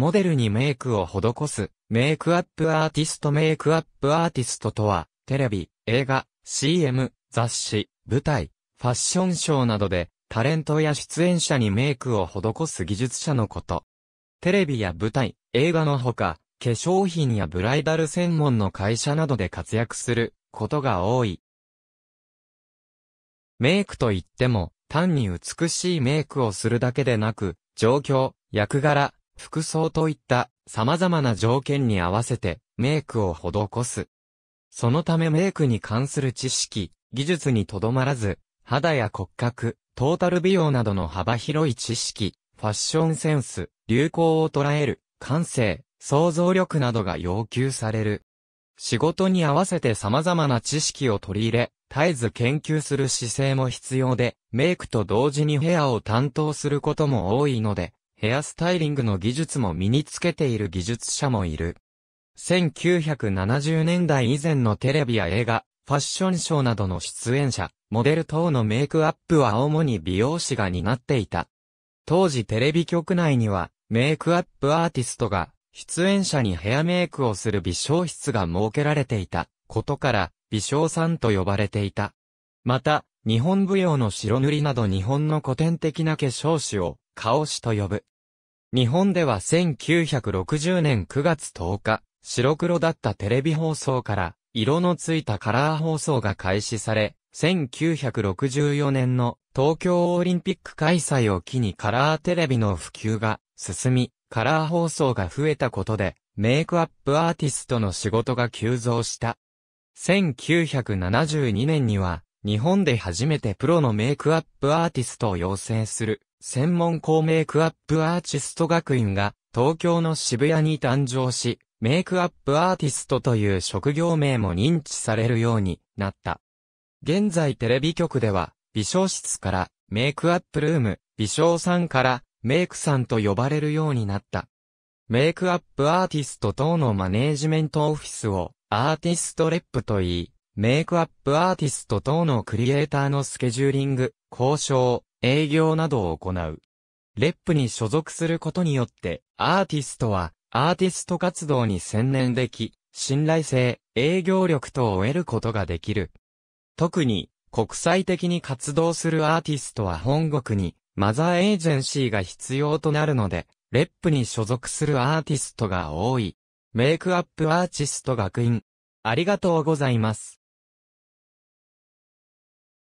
モデルにメイクを施す、メイクアップアーティストメイクアップアーティストとは、テレビ、映画、CM、雑誌、舞台、ファッションショーなどで、タレントや出演者にメイクを施す技術者のこと。テレビや舞台、映画のほか、化粧品やブライダル専門の会社などで活躍することが多い。メイクといっても、単に美しいメイクをするだけでなく、状況、役柄、服装といった様々な条件に合わせてメイクを施す。そのためメイクに関する知識、技術にとどまらず、肌や骨格、トータル美容などの幅広い知識、ファッションセンス、流行を捉える、感性、想像力などが要求される。仕事に合わせて様々な知識を取り入れ、絶えず研究する姿勢も必要で、メイクと同時にヘアを担当することも多いので、ヘアスタイリングの技術も身につけている技術者もいる。1970年代以前のテレビや映画、ファッションショーなどの出演者、モデル等のメイクアップは主に美容師が担っていた。当時テレビ局内には、メイクアップアーティストが、出演者にヘアメイクをする美少室が設けられていたことから、美少さんと呼ばれていた。また、日本舞踊の白塗りなど日本の古典的な化粧師を、顔師と呼ぶ。日本では1960年9月10日、白黒だったテレビ放送から、色のついたカラー放送が開始され、1964年の東京オリンピック開催を機にカラーテレビの普及が進み、カラー放送が増えたことで、メイクアップアーティストの仕事が急増した。1972年には、日本で初めてプロのメイクアップアーティストを養成する専門校メイクアップアーティスト学院が東京の渋谷に誕生し、メイクアップアーティストという職業名も認知されるようになった。現在テレビ局では、美少室からメイクアップルーム、美少さんからメイクさんと呼ばれるようになった。メイクアップアーティスト等のマネージメントオフィスをアーティストレップと言い、メイクアップアーティスト等のクリエイターのスケジューリング、交渉、営業などを行う。レップに所属することによって、アーティストは、アーティスト活動に専念でき、信頼性、営業力等を得ることができる。特に、国際的に活動するアーティストは本国に、マザーエージェンシーが必要となるので、レップに所属するアーティストが多い。メイクアップアーティスト学院。ありがとうございます。